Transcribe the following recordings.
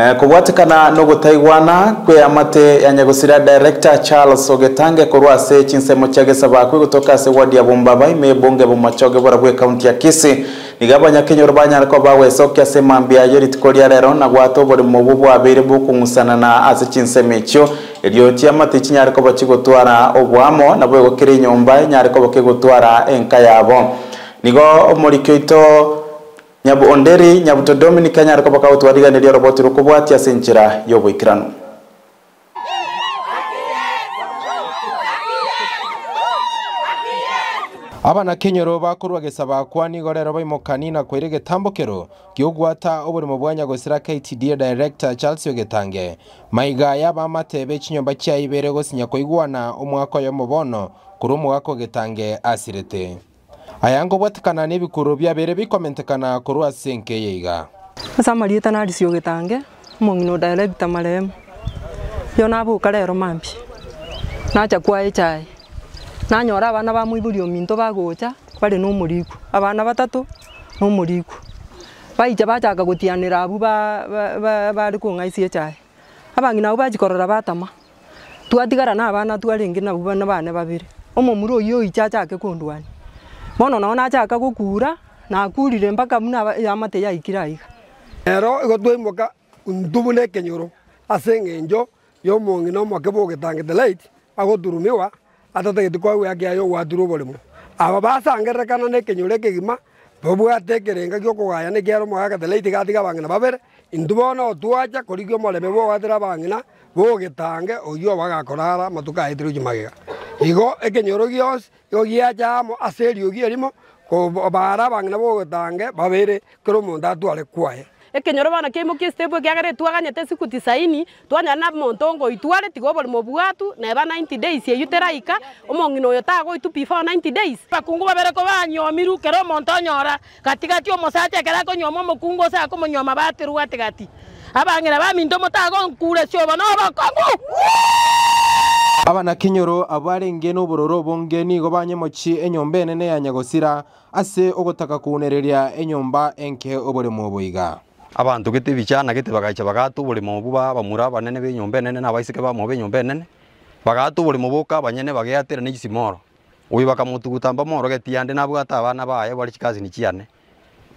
Eh, kobwatikana nogutaigwana kwe amate ya yanyagusiria director charles ogetange korwa ase chinsemo chiagesa bakwe gotoka ase wadi ya bombaba ime ebonge bomachoge bora kwe kaunti ya kisi niga abanyakenyoro banyara koba bagoesokia ase emambia yayo ritiko ria rero nagwate oboremo obo bwabeire bokong'usanana ase chinsemo echio erio chiamate chinyare koba chigotwara obwamo nabo egokera enyomba enyare koba kegotwara enka yabo nigo omorikio ito nyabu onderi nyabu to dominika nyar ko bakaw twadiga ne dio roboti ro kubwati asinchira yo boikrano aba na kenyo ro bakuru agesaba kwa ni gorero bai mokani na kwirege tambokero kiugwata oburi mu bwanya go sira KTD director Charles Ogetange maiga ya ba matebe chinyo bachi ayibere go sinya ko igwana umwako yo mubono kuri umwako getange asirete aya ngo bwetikana nä bikå bia bä bikomentekana korwo asänke yeiga asamariete na aricio gä tange må ng'ino ndaerebita maremu yo nabå mambi nachakwa ä chai nanyora abana ba mwiburi ominto bagå cha no må abana batatå no må riku baicha bachaka gå tianä ra abu barä kå chai abangi nabo bachikorora batama twatigara na abana twarä ngä bana bane babä rä å må murå yå icha bono nona achaka gokura nakurire mpaka muna yamate yaikira iga ero igo twaimoka ntubune ekenyoro ase eng'encho ya omong'i na omwake bogetangete light agoturumiwa atatageti kwaweakia yo gwatira oboremo aba basangererekana na ekenyoro ekegima babwate ekerenga kia okogaya nekiara omwagakete light gatiga abang'ina babere inthu bono otwacha korigia omoreme bwogwatera abang'ina bogetange oyio bagakorara amatuko aetere ochimagiga igo ekenyoro gios igo giachamo aseri ogi erimo kobara bang'ina bogotange babere kero omonto atware kwaye ekenyoro bono kiaimo kia stable kiagere twaganyete siku tisaini twanyana monto ngoitware tiga oborimo bwatu neba 90 days eywo teraika omong'ina oyo tagoitu before 90 days bakungu babereko banyomiru kero omonto onyora gatigati omosacha ekero akonyoma omokungu ose akomonyoma bateru gatigati abang'ina baminto omotago nkure siobo nobokongu abana kinyoro abarenge n'uburoro ni go banyemoki enyomba enene ya nyagosira ase ogotaka kuunereria enyomba enke oboremo boiga abantu gete bichana gete bagacha bagatu oboremo buba bamura banene b'enyomba enene nabaiseke bamo b'enyomba enene bagatu oboremo boka banyene bageatera n'egisimoro oyo bakamutuguta mbamoro getiande nabwata abana baye bari chikazini chiane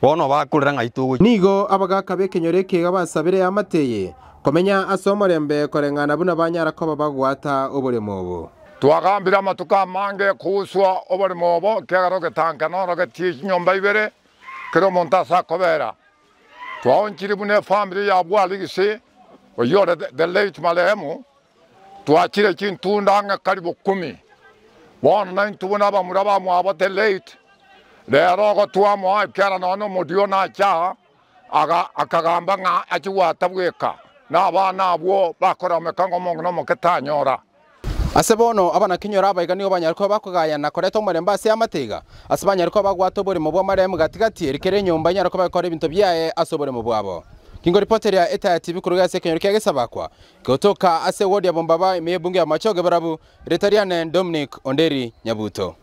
bono bakurira ngaitugu nigo abagaka bekenyore kega basabire amateye komenya asomorembe korengana buna banyara banyarako babagwata oboremo obo twagambire amatuka amange kuswa oboremo obo kegaro getankana oro getiiki nyomba ibere kero omonto ase akobera twaonchiri buna efamiri yabwo arigisi oyore the late marehemu twachire chintunda ang'e karibu kumi bono naintubuna abamura bamwabo the late rero ogotua moa ekerano no morio nacha akagamba ng'a achigwata bweka na abana abwo bakora omekango mongo nomoketanyora ase bono abana kinyora abaiga abaiganigo banyarikoba bakogayana koreta omorembe ase amatiga ase banyarikoba bagwata oboremo bwa maremu gatigati erikere enyomba inyarikoba ekora ebinto byaye ase oboremo bwabo kingo ripoteri ya eta ya tv kuruga ase ekenyoro kia gesabakwa kutoka ase wodi ya bombaba ime ebunge ya machoge barabu retariane dominic onderi nyabuto